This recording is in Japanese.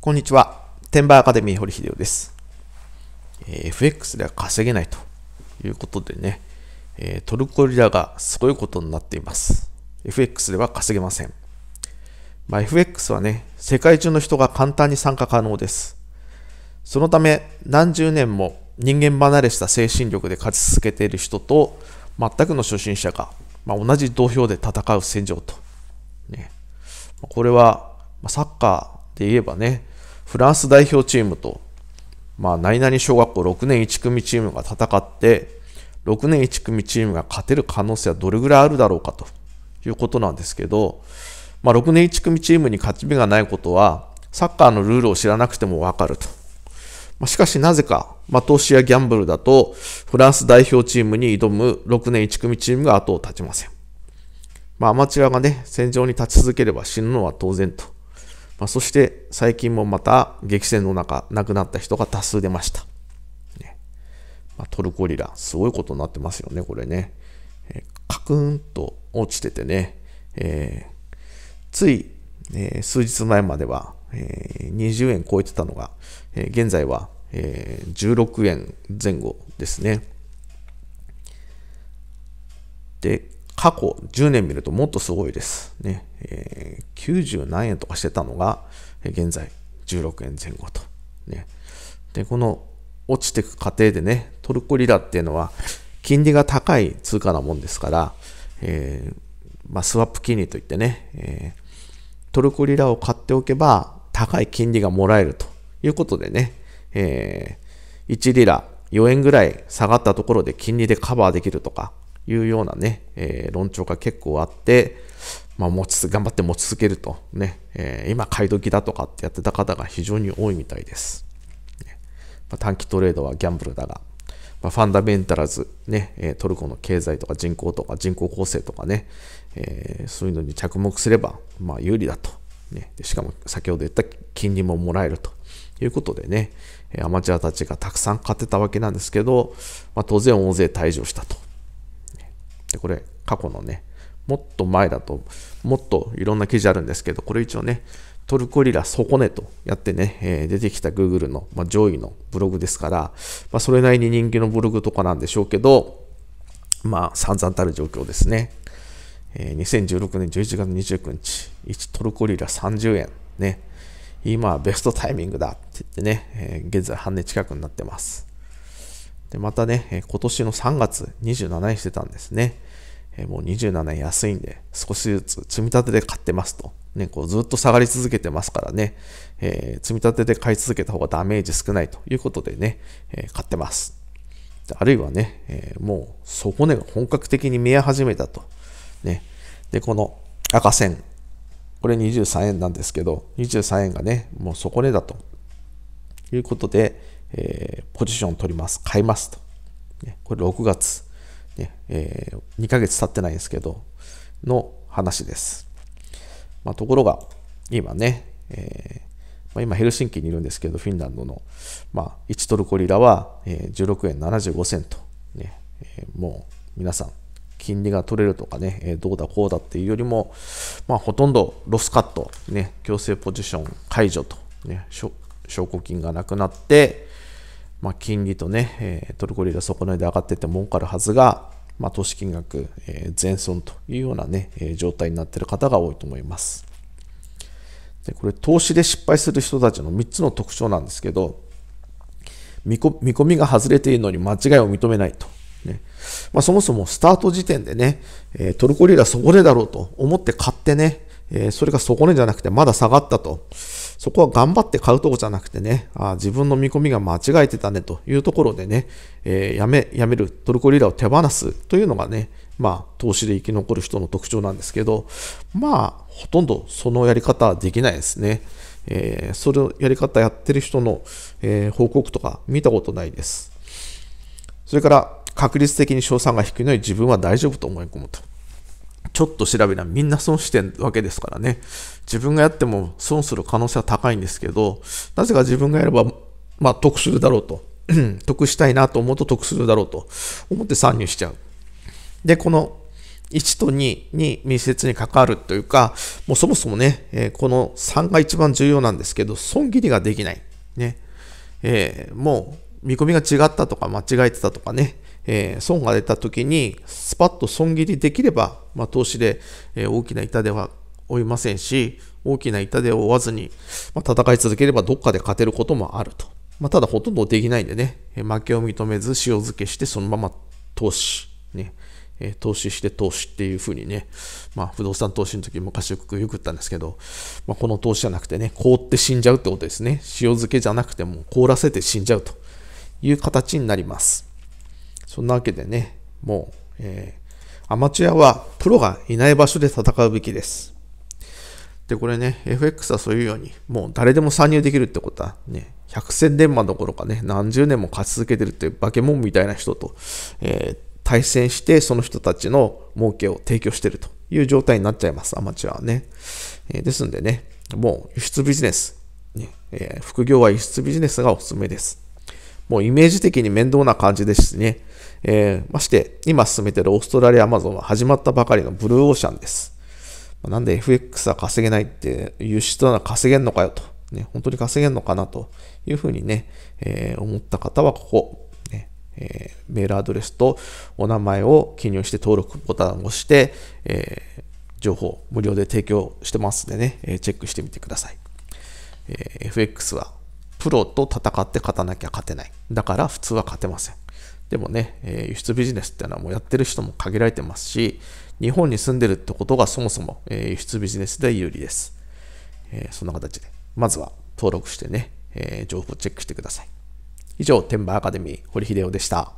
こんにちは。テンバーアカデミー堀秀夫です。FX では稼げないということでね、トルコリラがすごいことになっています。FX では稼げません。まあ、FX はね、世界中の人が簡単に参加可能です。そのため、何十年も人間離れした精神力で勝ち続けている人と、全くの初心者が、まあ、同じ土俵で戦う戦場と。ね、これは、まサッカーで言えばね、フランス代表チームと、まあ、何々小学校6年1組チームが戦って、6年1組チームが勝てる可能性はどれぐらいあるだろうかということなんですけど、まあ、6年1組チームに勝ち目がないことは、サッカーのルールを知らなくてもわかると。まあ、しかしなぜか、まあ、投資やギャンブルだと、フランス代表チームに挑む6年1組チームが後を絶ちません。まあ、アマチュアがね、戦場に立ち続ければ死ぬのは当然と。まあ、そして最近もまた激戦の中、亡くなった人が多数出ました。ねまあ、トルコリラ、すごいことになってますよね、これね。えー、カクンと落ちててね、えー、つい、えー、数日前までは、えー、20円超えてたのが、えー、現在は、えー、16円前後ですね。で、過去10年見るともっとすごいです。ね、えー、90何円とかしてたのが、現在16円前後と。ね。で、この落ちていく過程でね、トルコリラっていうのは金利が高い通貨なもんですから、えー、まあ、スワップ金利といってね、えー、トルコリラを買っておけば高い金利がもらえるということでね、えー、1リラ4円ぐらい下がったところで金利でカバーできるとか、いうようなね、えー、論調が結構あって、まあ、持ち頑張って持ち続けるとね、えー、今買い時だとかってやってた方が非常に多いみたいです。ね、まあ、短期トレードはギャンブルだが、まあ、ファンダメンタルズ、ね、えトルコの経済とか人口とか人口構成とかね、えそういうのに着目すれば、まあ、有利だと、ね。しかも先ほど言った金利ももらえるということでね、アマチュアたちがたくさん買ってたわけなんですけど、まあ、当然大勢退場したと過去のね、もっと前だと、もっといろんな記事あるんですけど、これ一応ね、トルコリラ底根とやってね、えー、出てきた Google の、まあ、上位のブログですから、まあ、それなりに人気のブログとかなんでしょうけど、まあ、散々たる状況ですね。えー、2016年11月29日、1トルコリラ30円。ね、今はベストタイミングだって言ってね、えー、現在半値近くになってます。で、またね、今年の3月27円してたんですね。えもう27円安いんで、少しずつ積み立てで買ってますと。ね、こうずっと下がり続けてますからね、えー、積み立てで買い続けた方がダメージ少ないということでね、えー、買ってます。あるいはね、えー、もう底根が本格的に見え始めたと。ね。で、この赤線、これ23円なんですけど、23円がね、もう底根だということで、えー、ポジション取ります。買いますと。ね、これ6月。ねえー、2ヶ月経ってないですけど、の話です。まあ、ところが、今ね、えー、まあ、今ヘルシンキにいるんですけど、フィンランドの、まあ、1トルコリラは、え16円75銭と、ねえー、もう皆さん、金利が取れるとかね、えどうだこうだっていうよりも、まあ、ほとんどロスカット、ね、強制ポジション解除と、ね、証拠金がなくなって、まあ、金利とね、えー、トルコリラ底値で上がってて儲かるはずが、まあ、投資金額、えー、全損というようなね、えー、状態になっている方が多いと思います。で、これ、投資で失敗する人たちの3つの特徴なんですけど、見込みが外れているのに間違いを認めないと。ねまあ、そもそもスタート時点でね、えトルコリラ底値だろうと思って買ってね、えそれが底値じゃなくてまだ下がったと。そこは頑張って買うとこじゃなくてね、あ自分の見込みが間違えてたねというところでね、えー、やめ、やめる、トルコリラを手放すというのがね、まあ、投資で生き残る人の特徴なんですけど、まあ、ほとんどそのやり方はできないですね。えー、それをやり方やってる人の、えー、報告とか見たことないです。それから、確率的に賞賛が低いのに自分は大丈夫と思い込むと。ちょっと調べな。みんな損してるわけですからね。自分がやっても損する可能性は高いんですけど、なぜか自分がやれば、まあ、得するだろうと。得したいなと思うと得するだろうと思って参入しちゃう。で、この1と2に密接に関わるというか、もうそもそもね、えー、この3が一番重要なんですけど、損切りができない。ね。えー、もう見込みが違ったとか間違えてたとかね、えー、損が出た時にスパッと損切りできれば、まあ、投資で、えー、大きな痛手は負いませんし大きな痛手を負わずに、まあ、戦い続ければどっかで勝てることもあると、まあ、ただほとんどできないんでね、えー、負けを認めず塩漬けしてそのまま投資ねえ投資して投資っていう風にね、まあ、不動産投資の時昔よくよく言ったんですけど、まあ、この投資じゃなくてね凍って死んじゃうってことですね塩漬けじゃなくても凍らせて死んじゃうという形になりますそんなわけでね、もう、えー、アマチュアはプロがいない場所で戦うべきです。で、これね、FX はそういうように、もう誰でも参入できるってことは、ね、百戦錬磨どころかね、何十年も勝ち続けてるっていう化け物みたいな人と、えー、対戦して、その人たちの儲けを提供してるという状態になっちゃいます、アマチュアはね。えー、ですんでね、もう輸出ビジネス、ねえー、副業は輸出ビジネスがおすすめです。もうイメージ的に面倒な感じですしね。えー、まして、今進めてるオーストラリアアマゾンは始まったばかりのブルーオーシャンです。なんで FX は稼げないって輸出なら稼げんのかよと、ね、本当に稼げんのかなというふうにね、えー、思った方はここ、ねえー、メールアドレスとお名前を記入して登録ボタンを押して、えー、情報無料で提供してますんでね、えチェックしてみてください。え FX はプロと戦って勝たなきゃ勝てない。だから普通は勝てません。でもね、えー、輸出ビジネスっていうのはもうやってる人も限られてますし、日本に住んでるってことがそもそも、えー、輸出ビジネスで有利です。えー、そんな形で。まずは登録してね、え情報チェックしてください。以上、天馬アカデミー、堀秀夫でした。